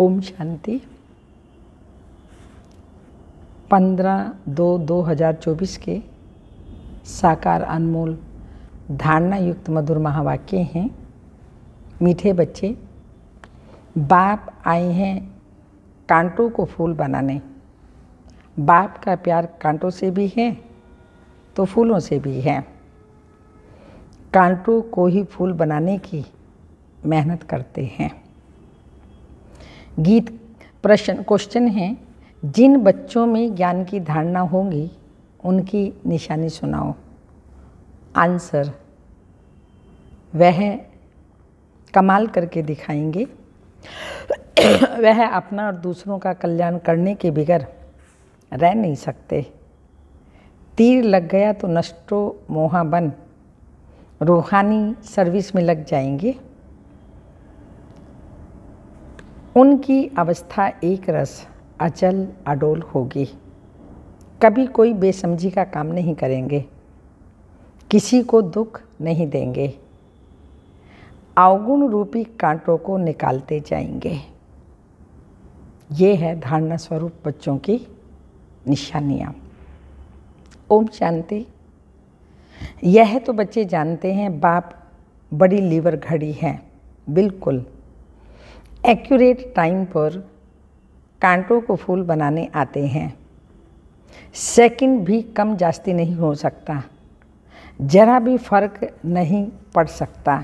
ओम शांति 15 दो 2024 के साकार अनमोल धारणा युक्त मधुर महावाक्य हैं मीठे बच्चे बाप आए हैं कांटों को फूल बनाने बाप का प्यार कांटों से भी है तो फूलों से भी है कांटों को ही फूल बनाने की मेहनत करते हैं गीत प्रश्न क्वेश्चन है जिन बच्चों में ज्ञान की धारणा होगी उनकी निशानी सुनाओ आंसर वह कमाल करके दिखाएंगे वह अपना और दूसरों का कल्याण करने के बगैर रह नहीं सकते तीर लग गया तो नष्टो मोहा बन रूहानी सर्विस में लग जाएंगे उनकी अवस्था एक रस अचल अडोल होगी कभी कोई बेसमझी का काम नहीं करेंगे किसी को दुख नहीं देंगे अवगुण रूपी कांटों को निकालते जाएंगे ये है धारणा स्वरूप बच्चों की निशानियाँ ओम शांति यह तो बच्चे जानते हैं बाप बड़ी लीवर घड़ी है बिल्कुल एक्यूरेट टाइम पर कांटों को फूल बनाने आते हैं सेकंड भी कम जास्ती नहीं हो सकता जरा भी फर्क नहीं पड़ सकता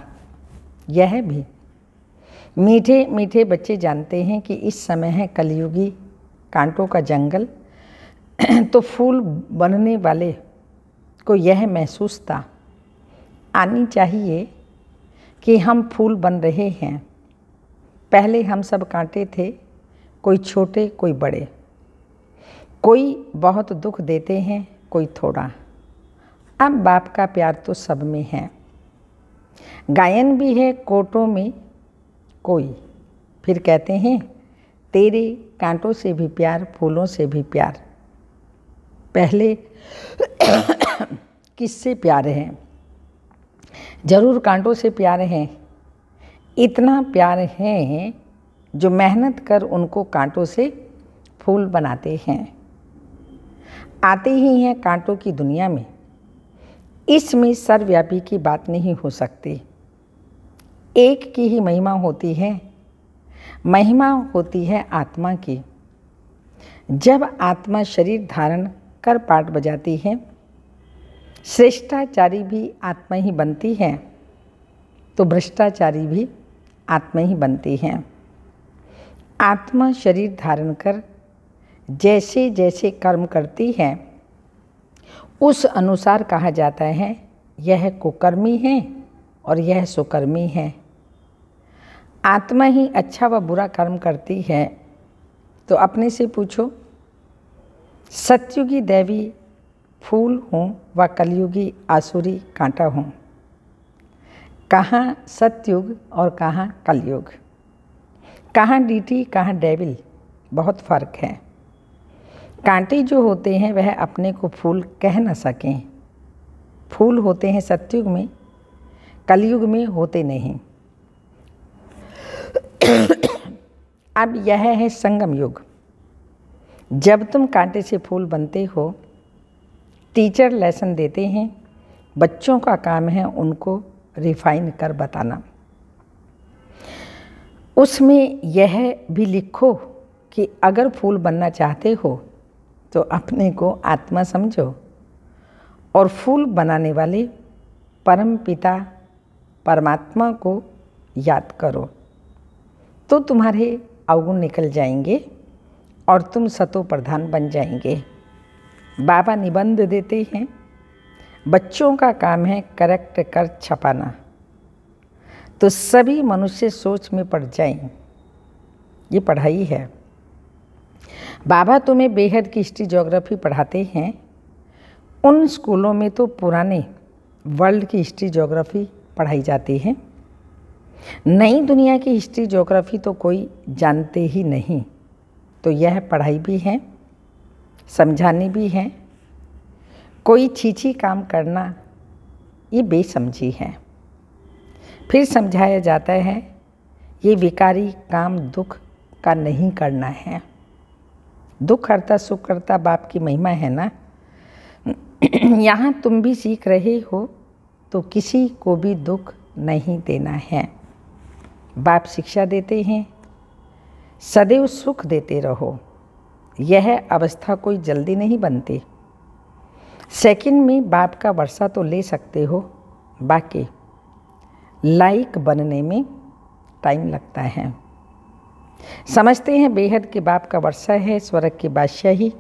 यह भी मीठे मीठे बच्चे जानते हैं कि इस समय है कलयुगी कांटों का जंगल तो फूल बनने वाले को यह महसूस था आनी चाहिए कि हम फूल बन रहे हैं पहले हम सब कांटे थे कोई छोटे कोई बड़े कोई बहुत दुख देते हैं कोई थोड़ा अब बाप का प्यार तो सब में है गायन भी है कोटों में कोई फिर कहते हैं तेरे कांटों से भी प्यार फूलों से भी प्यार पहले किससे प्यार है ज़रूर कांटों से प्यार है इतना प्यार है जो मेहनत कर उनको कांटों से फूल बनाते हैं आते ही हैं कांटों की दुनिया में इसमें सर्वव्यापी की बात नहीं हो सकती एक की ही महिमा होती है महिमा होती है आत्मा की जब आत्मा शरीर धारण कर पाठ बजाती है श्रेष्ठाचारी भी आत्मा ही बनती है तो भ्रष्टाचारी भी आत्मा ही बनती हैं आत्मा शरीर धारण कर जैसे जैसे कर्म करती है उस अनुसार कहा जाता है यह कुकर्मी है और यह सुकर्मी है आत्मा ही अच्छा व बुरा कर्म करती है तो अपने से पूछो सत्युगी देवी फूल हूँ व कलयुगी आसुरी कांटा हूँ कहाँ सत्युग और कहाँ कलयुग कहाँ डीटी कहाँ डेविल बहुत फ़र्क है कांटे जो होते हैं वह अपने को फूल कह न सकें फूल होते हैं सत्युग में कलयुग में होते नहीं अब यह है संगम युग जब तुम कांटे से फूल बनते हो टीचर लेसन देते हैं बच्चों का काम है उनको रिफाइन कर बताना उसमें यह भी लिखो कि अगर फूल बनना चाहते हो तो अपने को आत्मा समझो और फूल बनाने वाले परम पिता परमात्मा को याद करो तो तुम्हारे अवगुण निकल जाएंगे और तुम सतो प्रधान बन जाएंगे बाबा निबंध देते हैं बच्चों का काम है करेक्ट कर छपाना तो सभी मनुष्य सोच में पड़ जाएं ये पढ़ाई है बाबा तुम्हें बेहद की हिस्ट्री जोग्राफी पढ़ाते हैं उन स्कूलों में तो पुराने वर्ल्ड की हिस्ट्री जोग्राफी पढ़ाई जाती है नई दुनिया की हिस्ट्री जोग्राफी तो कोई जानते ही नहीं तो यह पढ़ाई भी है समझानी भी है कोई छीछी काम करना ये बेसमझी है फिर समझाया जाता है ये विकारी काम दुख का नहीं करना है दुख करता सुख करता बाप की महिमा है ना यहाँ तुम भी सीख रहे हो तो किसी को भी दुख नहीं देना है बाप शिक्षा देते हैं सदैव सुख देते रहो यह अवस्था कोई जल्दी नहीं बनती सेकंड में बाप का वर्षा तो ले सकते हो बाकी लाइक बनने में टाइम लगता है समझते हैं बेहद के बाप का वर्षा है स्वर्ग की बादशाही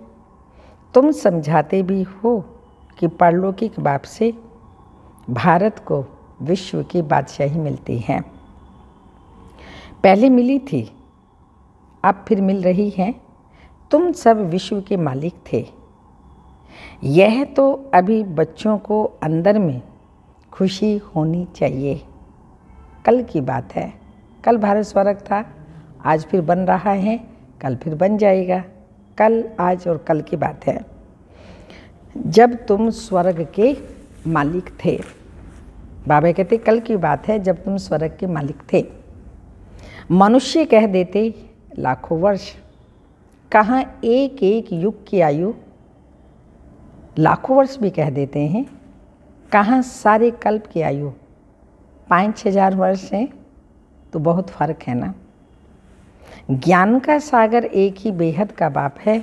तुम समझाते भी हो कि पारलौकिक बाप से भारत को विश्व की बादशाही मिलती है पहले मिली थी अब फिर मिल रही है तुम सब विश्व के मालिक थे यह तो अभी बच्चों को अंदर में खुशी होनी चाहिए कल की बात है कल भारत स्वर्ग था आज फिर बन रहा है कल फिर बन जाएगा कल आज और कल की बात है जब तुम स्वर्ग के मालिक थे बाबा कहते कल की बात है जब तुम स्वर्ग के मालिक थे मनुष्य कह देते लाखों वर्ष कहाँ एक एक युग की आयु लाखों वर्ष भी कह देते हैं कहाँ सारे कल्प की आयु पाँच छः हज़ार वर्ष है तो बहुत फ़र्क है ना ज्ञान का सागर एक ही बेहद का बाप है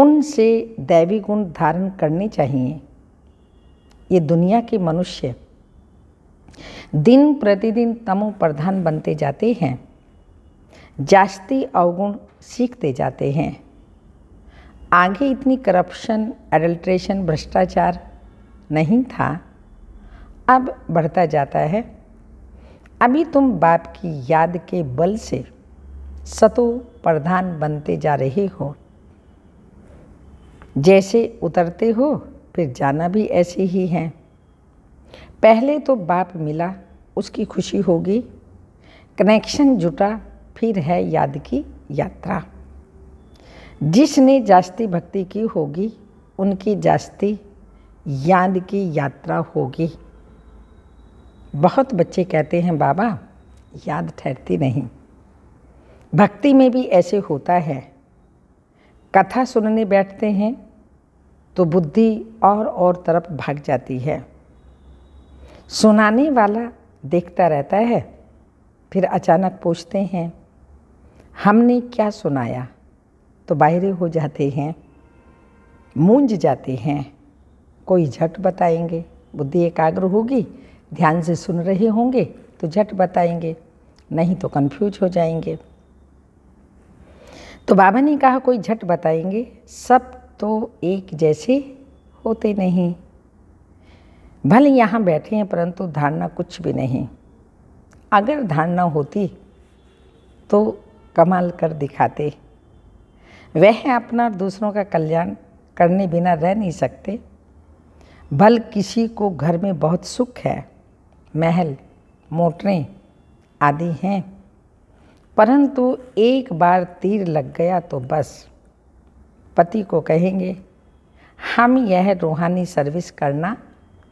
उनसे दैवी गुण धारण करने चाहिए ये दुनिया के मनुष्य दिन प्रतिदिन तमो प्रधान बनते जाते हैं जास्ती अवगुण सीखते जाते हैं आगे इतनी करप्शन एडल्ट्रेशन भ्रष्टाचार नहीं था अब बढ़ता जाता है अभी तुम बाप की याद के बल से सतो प्रधान बनते जा रहे हो जैसे उतरते हो फिर जाना भी ऐसे ही है पहले तो बाप मिला उसकी खुशी होगी कनेक्शन जुटा फिर है याद की यात्रा जिसने जास्ती भक्ति की होगी उनकी जास्ती याद की यात्रा होगी बहुत बच्चे कहते हैं बाबा याद ठहरती नहीं भक्ति में भी ऐसे होता है कथा सुनने बैठते हैं तो बुद्धि और और तरफ भाग जाती है सुनाने वाला देखता रहता है फिर अचानक पूछते हैं हमने क्या सुनाया तो बाहरे हो जाते हैं मूंज जाते हैं कोई झट बताएंगे बुद्धि एकाग्र होगी ध्यान से सुन रहे होंगे तो झट बताएंगे नहीं तो कंफ्यूज हो जाएंगे तो बाबा ने कहा कोई झट बताएंगे सब तो एक जैसे होते नहीं भले यहाँ बैठे हैं परंतु धारणा कुछ भी नहीं अगर धारणा होती तो कमाल कर दिखाते वह अपना और दूसरों का कल्याण करने बिना रह नहीं सकते भल किसी को घर में बहुत सुख है महल मोटरें आदि हैं परंतु एक बार तीर लग गया तो बस पति को कहेंगे हम यह रूहानी सर्विस करना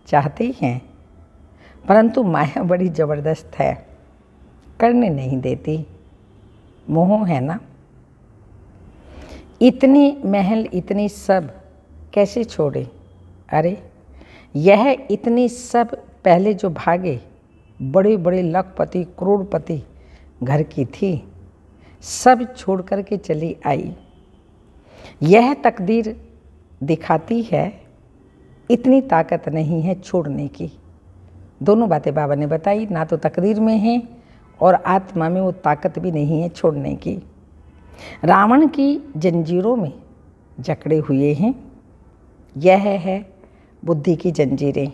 चाहते हैं परंतु माया बड़ी ज़बरदस्त है करने नहीं देती मोह है ना इतनी महल इतनी सब कैसे छोड़े अरे यह इतनी सब पहले जो भागे बड़े बड़े लखपति करोड़पति घर की थी सब छोड़ कर के चली आई यह तकदीर दिखाती है इतनी ताकत नहीं है छोड़ने की दोनों बातें बाबा ने बताई ना तो तकदीर में है और आत्मा में वो ताकत भी नहीं है छोड़ने की रावण की जंजीरों में जकड़े हुए हैं यह है बुद्धि की जंजीरें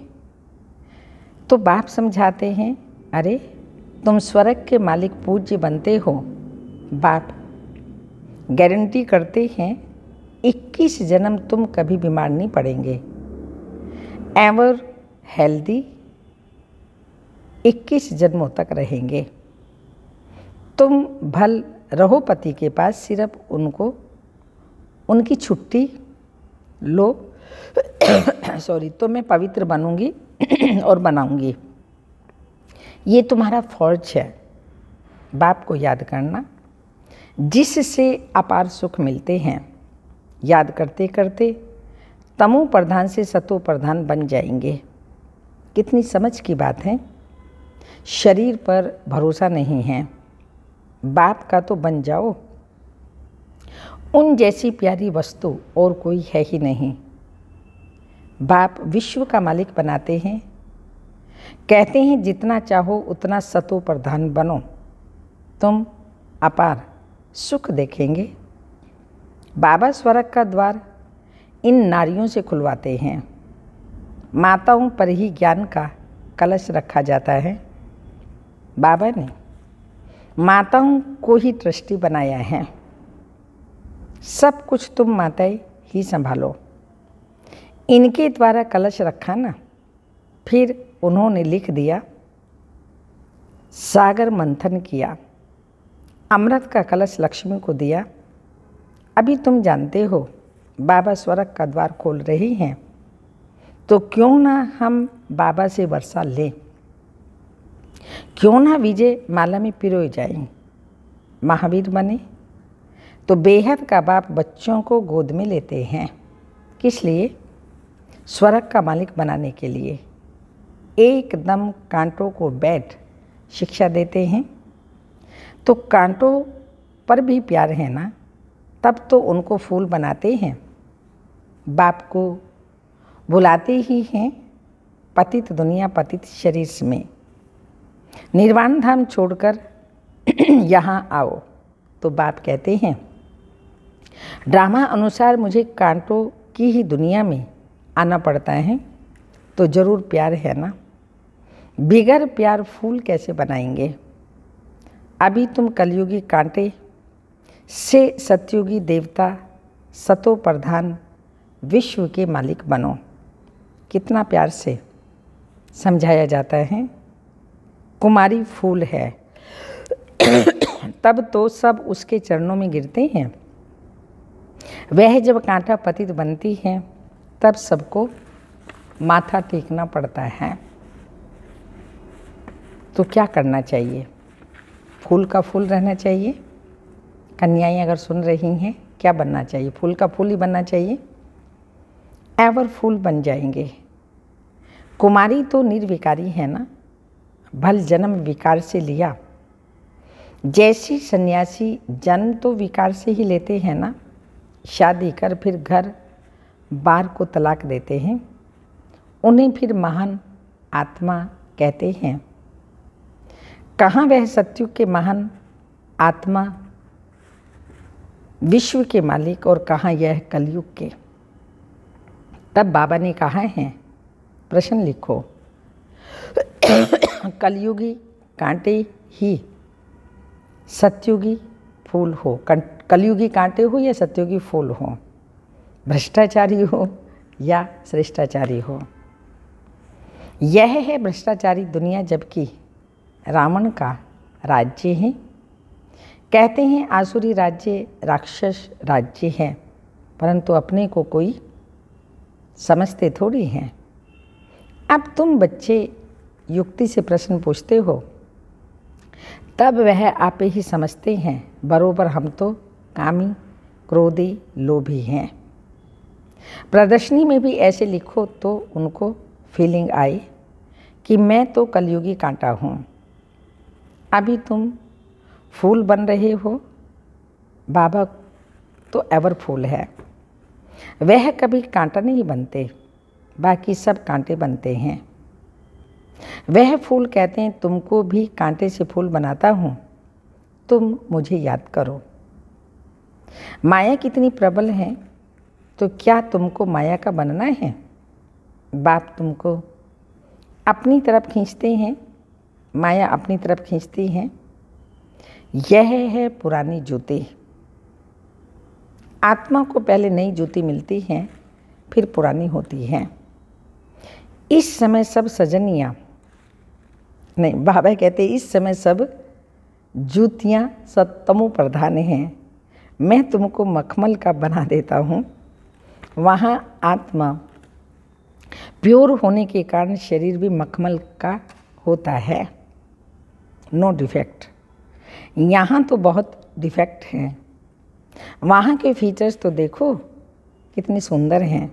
तो बाप समझाते हैं अरे तुम स्वर्ग के मालिक पूज्य बनते हो बाप गारंटी करते हैं 21 जन्म तुम कभी बीमार नहीं पड़ेंगे एवर हेल्दी 21 जन्मों तक रहेंगे तुम भल रहो के पास सिर्फ उनको उनकी छुट्टी लो सॉरी तो मैं पवित्र बनूंगी और बनाऊंगी ये तुम्हारा फौज है बाप को याद करना जिससे अपार सुख मिलते हैं याद करते करते तमो प्रधान से सतो प्रधान बन जाएंगे कितनी समझ की बात है शरीर पर भरोसा नहीं है बाप का तो बन जाओ उन जैसी प्यारी वस्तु और कोई है ही नहीं बाप विश्व का मालिक बनाते हैं कहते हैं जितना चाहो उतना सतो प्रधान बनो तुम अपार सुख देखेंगे बाबा स्वरग का द्वार इन नारियों से खुलवाते हैं माताओं पर ही ज्ञान का कलश रखा जाता है बाबा ने माताओं को ही ट्रस्टी बनाया है सब कुछ तुम माताएं ही संभालो इनके द्वारा कलश रखा ना फिर उन्होंने लिख दिया सागर मंथन किया अमृत का कलश लक्ष्मी को दिया अभी तुम जानते हो बाबा स्वरग का द्वार खोल रही हैं तो क्यों ना हम बाबा से वर्षा लें क्यों ना विजय माला में पिरोए जाए महावीर बने तो बेहद का बाप बच्चों को गोद में लेते हैं किस लिए स्वर्ग का मालिक बनाने के लिए एकदम कांटों को बैठ शिक्षा देते हैं तो कांटों पर भी प्यार है ना तब तो उनको फूल बनाते हैं बाप को बुलाते ही हैं पतित दुनिया पतित शरीर में निर्वाण धाम छोड़कर यहाँ आओ तो बाप कहते हैं ड्रामा अनुसार मुझे कांटों की ही दुनिया में आना पड़ता है तो ज़रूर प्यार है ना बिगर प्यार फूल कैसे बनाएंगे अभी तुम कलयुगी कांटे से सतयुगी देवता सतो प्रधान विश्व के मालिक बनो कितना प्यार से समझाया जाता है कुमारी फूल है तब तो सब उसके चरणों में गिरते हैं वह जब कांटा पतित बनती है तब सबको माथा टेकना पड़ता है तो क्या करना चाहिए फूल का फूल रहना चाहिए कन्याएं अगर सुन रही हैं क्या बनना चाहिए फूल का फूल ही बनना चाहिए एवर फूल बन जाएंगे कुमारी तो निर्विकारी है ना भल जन्म विकार से लिया जैसी सन्यासी जन्म तो विकार से ही लेते हैं ना शादी कर फिर घर बार को तलाक देते हैं उन्हें फिर महान आत्मा कहते हैं कहाँ वह सत्यु के महान आत्मा विश्व के मालिक और कहाँ यह कलयुग के तब बाबा ने कहा है प्रश्न लिखो कलयुगी कांटे ही सत्युगी फूल हो कलयुगी कांटे हो या सत्युगी फूल हो भ्रष्टाचारी हो या श्रेष्ठाचारी हो यह है भ्रष्टाचारी दुनिया जबकि रावण का राज्य है कहते हैं आसुरी राज्य राक्षस राज्य है परंतु अपने को कोई समझते थोड़ी हैं अब तुम बच्चे युक्ति से प्रश्न पूछते हो तब वह आप ही समझते हैं बरोबर हम तो कामी क्रोधी लोभी हैं प्रदर्शनी में भी ऐसे लिखो तो उनको फीलिंग आई कि मैं तो कलयुगी कांटा हूँ अभी तुम फूल बन रहे हो बाबा तो एवर फूल है वह कभी कांटा नहीं बनते बाकी सब कांटे बनते हैं वह फूल कहते हैं तुमको भी कांटे से फूल बनाता हूँ तुम मुझे याद करो माया कितनी प्रबल है तो क्या तुमको माया का बनना है बाप तुमको अपनी तरफ खींचते हैं माया अपनी तरफ खींचती हैं यह है पुरानी जूती आत्मा को पहले नई जूती मिलती हैं फिर पुरानी होती हैं इस समय सब सजनियाँ नहीं बाबा कहते इस समय सब जूतियाँ सत्तमो प्रधान हैं मैं तुमको मखमल का बना देता हूँ वहाँ आत्मा प्योर होने के कारण शरीर भी मखमल का होता है नो डिफेक्ट यहाँ तो बहुत डिफेक्ट हैं वहाँ के फीचर्स तो देखो कितने सुंदर हैं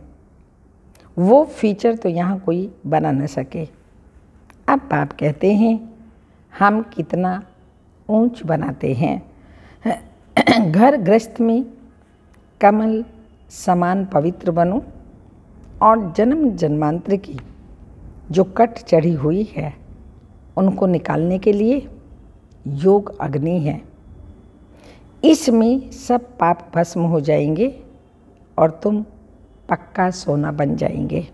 वो फीचर तो यहाँ कोई बना न सके अब बाप कहते हैं हम कितना ऊंच बनाते हैं घर ग्रस्त में कमल समान पवित्र बनो और जन्म जन्मांतर की जो कट चढ़ी हुई है उनको निकालने के लिए योग अग्नि है इसमें सब पाप भस्म हो जाएंगे और तुम पक्का सोना बन जाएंगे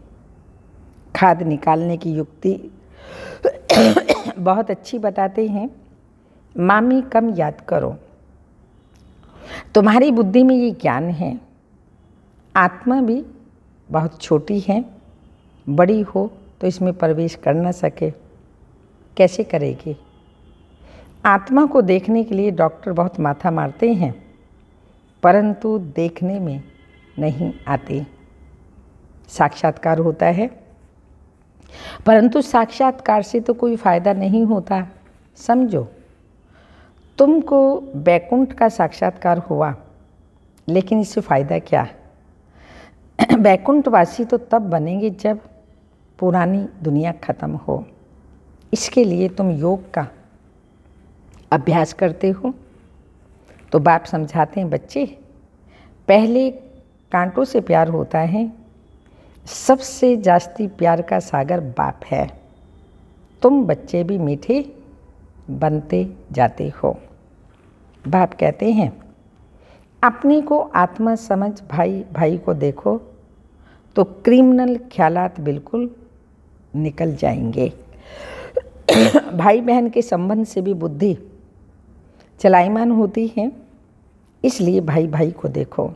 खाद निकालने की युक्ति बहुत अच्छी बताते हैं मामी कम याद करो तुम्हारी बुद्धि में ये ज्ञान है आत्मा भी बहुत छोटी है बड़ी हो तो इसमें प्रवेश कर ना सके कैसे करेगी आत्मा को देखने के लिए डॉक्टर बहुत माथा मारते हैं परंतु देखने में नहीं आते साक्षात्कार होता है परंतु साक्षात्कार से तो कोई फ़ायदा नहीं होता समझो तुमको बैकुंठ का साक्षात्कार हुआ लेकिन इससे फ़ायदा क्या बैकुंठवासी तो तब बनेंगे जब पुरानी दुनिया ख़त्म हो इसके लिए तुम योग का अभ्यास करते हो तो बाप समझाते हैं बच्चे पहले कांटों से प्यार होता है सबसे जास्ती प्यार का सागर बाप है तुम बच्चे भी मीठे बनते जाते हो बाप कहते हैं अपने को आत्मा समझ भाई भाई को देखो तो क्रिमिनल ख्यालात बिल्कुल निकल जाएंगे भाई बहन के संबंध से भी बुद्धि चलायमान होती है इसलिए भाई भाई को देखो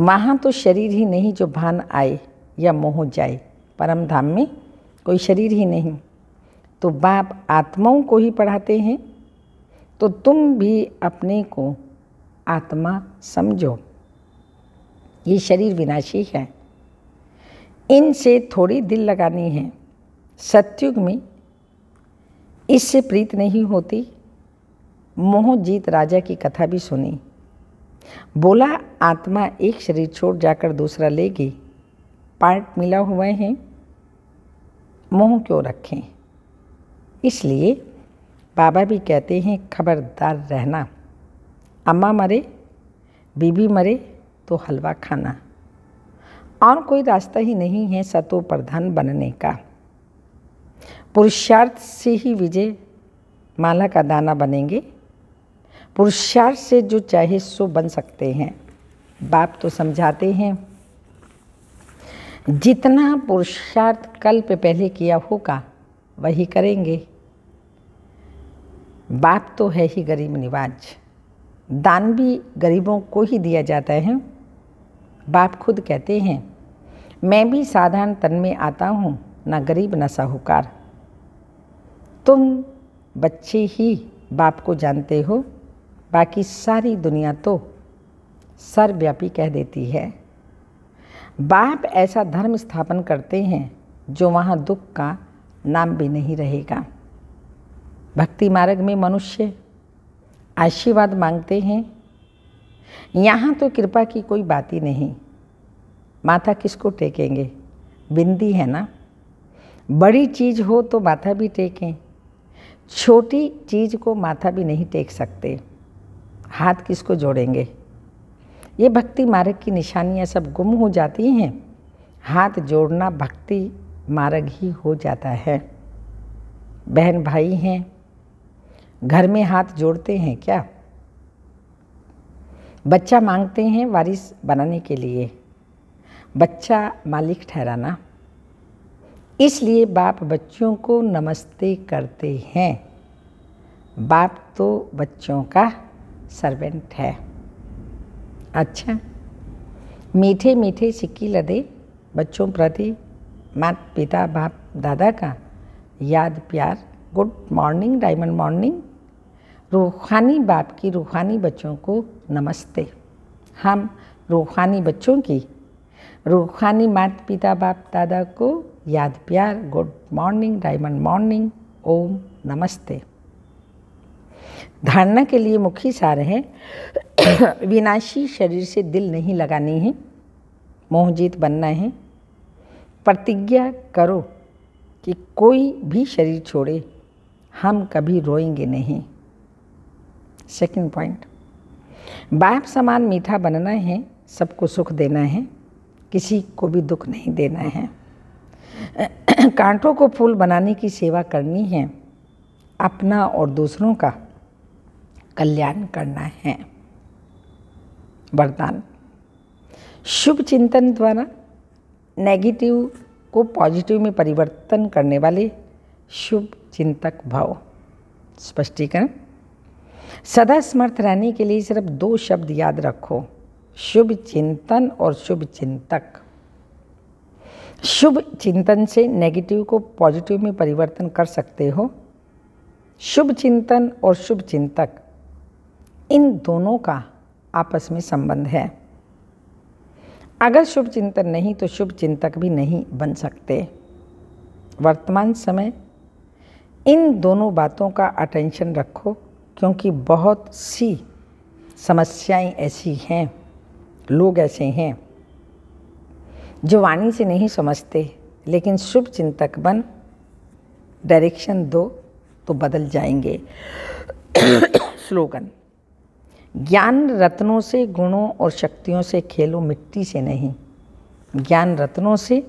वहाँ तो शरीर ही नहीं जो भान आए या मोह जाए परम धाम में कोई शरीर ही नहीं तो बाप आत्माओं को ही पढ़ाते हैं तो तुम भी अपने को आत्मा समझो ये शरीर विनाशी है इनसे थोड़ी दिल लगानी है सत्युग में इससे प्रीत नहीं होती मोह जीत राजा की कथा भी सुनी बोला आत्मा एक शरीर छोड़ जाकर दूसरा लेगी पार्ट मिला हुए हैं मोह क्यों रखें इसलिए बाबा भी कहते हैं खबरदार रहना अम्मा मरे बीबी मरे तो हलवा खाना और कोई रास्ता ही नहीं है सतो प्रधान बनने का पुरुषार्थ से ही विजय माला का दाना बनेंगे पुरुषार्थ से जो चाहे सो बन सकते हैं बाप तो समझाते हैं जितना पुरुषार्थ कल्प पहले किया होगा वही करेंगे बाप तो है ही गरीब निवाज दान भी गरीबों को ही दिया जाता है बाप खुद कहते हैं मैं भी साधारण तन में आता हूँ ना गरीब ना साहूकार तुम बच्चे ही बाप को जानते हो बाकी सारी दुनिया तो सर्वव्यापी कह देती है बाप ऐसा धर्म स्थापन करते हैं जो वहाँ दुख का नाम भी नहीं रहेगा भक्ति मार्ग में मनुष्य आशीर्वाद मांगते हैं यहाँ तो कृपा की कोई बात ही नहीं माथा किसको टेकेंगे बिंदी है ना बड़ी चीज़ हो तो माथा भी टेकें छोटी चीज़ को माथा भी नहीं टेक सकते हाथ किसको जोड़ेंगे ये भक्ति मार्ग की निशानियाँ सब गुम हो जाती हैं हाथ जोड़ना भक्ति मार्ग ही हो जाता है बहन भाई हैं घर में हाथ जोड़ते हैं क्या बच्चा मांगते हैं वारिस बनाने के लिए बच्चा मालिक ठहराना इसलिए बाप बच्चों को नमस्ते करते हैं बाप तो बच्चों का सर्वेंट है अच्छा मीठे मीठे सिक्की लदे बच्चों प्रति मात पिता बाप दादा का याद प्यार गुड मॉर्निंग डायमंड मॉर्निंग रूहानी बाप की रूहानी बच्चों को नमस्ते हम रूहानी बच्चों की रूहानी मात पिता बाप दादा को याद प्यार गुड मॉर्निंग डायमंड मॉर्निंग ओम नमस्ते धारणा के लिए मुख्य सार है विनाशी शरीर से दिल नहीं लगानी है मोहजीत बनना है प्रतिज्ञा करो कि कोई भी शरीर छोड़े हम कभी रोएंगे नहीं सेकंड पॉइंट बाप समान मीठा बनना है सबको सुख देना है किसी को भी दुख नहीं देना है कांटों को फूल बनाने की सेवा करनी है अपना और दूसरों का कल्याण करना है वरदान शुभ चिंतन द्वारा नेगेटिव को पॉजिटिव में परिवर्तन करने वाले शुभ चिंतक भाव स्पष्टीकरण सदा समर्थ रहने के लिए सिर्फ दो शब्द याद रखो शुभ चिंतन और शुभ चिंतक शुभ चिंतन से नेगेटिव को पॉजिटिव में परिवर्तन कर सकते हो शुभ चिंतन और शुभ चिंतक इन दोनों का आपस में संबंध है अगर शुभ चिंतन नहीं तो शुभ चिंतक भी नहीं बन सकते वर्तमान समय इन दोनों बातों का अटेंशन रखो क्योंकि बहुत सी समस्याएं ऐसी हैं लोग ऐसे हैं जो वाणी से नहीं समझते लेकिन शुभ चिंतक बन डायरेक्शन दो तो बदल जाएंगे स्लोगन ज्ञान रत्नों से गुणों और शक्तियों से खेलो मिट्टी से नहीं ज्ञान रत्नों से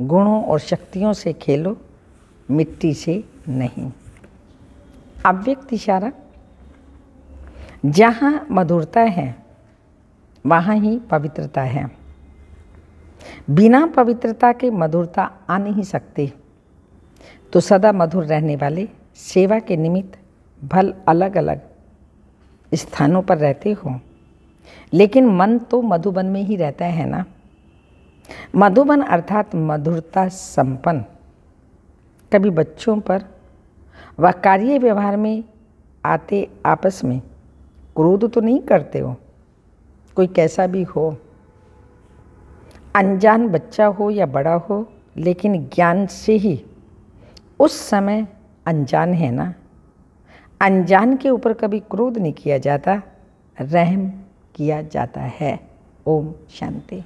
गुणों और शक्तियों से खेलो मिट्टी से नहीं अव्यक्त इशारा जहाँ मधुरता है वहाँ ही पवित्रता है बिना पवित्रता के मधुरता आ नहीं सकती तो सदा मधुर रहने वाले सेवा के निमित्त भल अलग अलग स्थानों पर रहते हो लेकिन मन तो मधुबन में ही रहता है ना मधुबन अर्थात मधुरता संपन्न कभी बच्चों पर व कार्य व्यवहार में आते आपस में क्रोध तो नहीं करते हो कोई कैसा भी हो अनजान बच्चा हो या बड़ा हो लेकिन ज्ञान से ही उस समय अनजान है ना अनजान के ऊपर कभी क्रोध नहीं किया जाता रहम किया जाता है ओम शांति